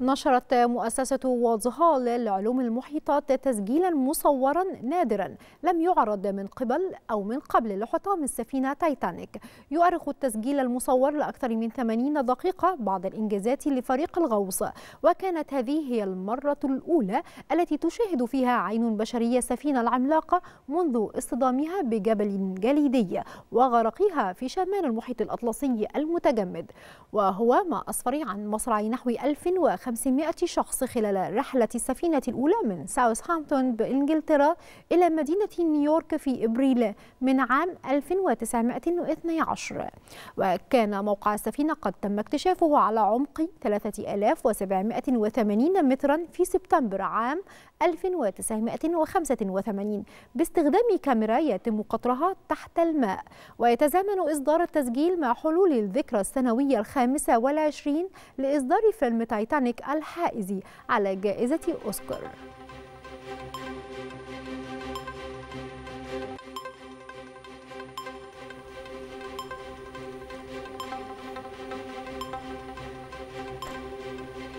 نشرت مؤسسة واظهال للعلوم المحيطات تسجيلا مصورا نادرا لم يعرض من قبل أو من قبل لحطام السفينة تايتانيك يؤرخ التسجيل المصور لأكثر من 80 دقيقة بعض الإنجازات لفريق الغوص وكانت هذه هي المرة الأولى التي تشاهد فيها عين بشرية السفينة العملاقة منذ اصطدامها بجبل جليدي وغرقها في شمال المحيط الأطلسي المتجمد وهو ما أسفر عن مصرع نحو 1500 500 شخص خلال رحلة السفينة الأولى من ساوثهامبتون بإنجلترا إلى مدينة نيويورك في إبريل من عام 1912 وكان موقع السفينة قد تم اكتشافه على عمق 3780 مترا في سبتمبر عام 1985 باستخدام كاميرا يتم قطرها تحت الماء ويتزامن إصدار التسجيل مع حلول الذكرى السنوية الخامسة والعشرين لإصدار فيلم تايتانيك الحائز على جائزة أوسكار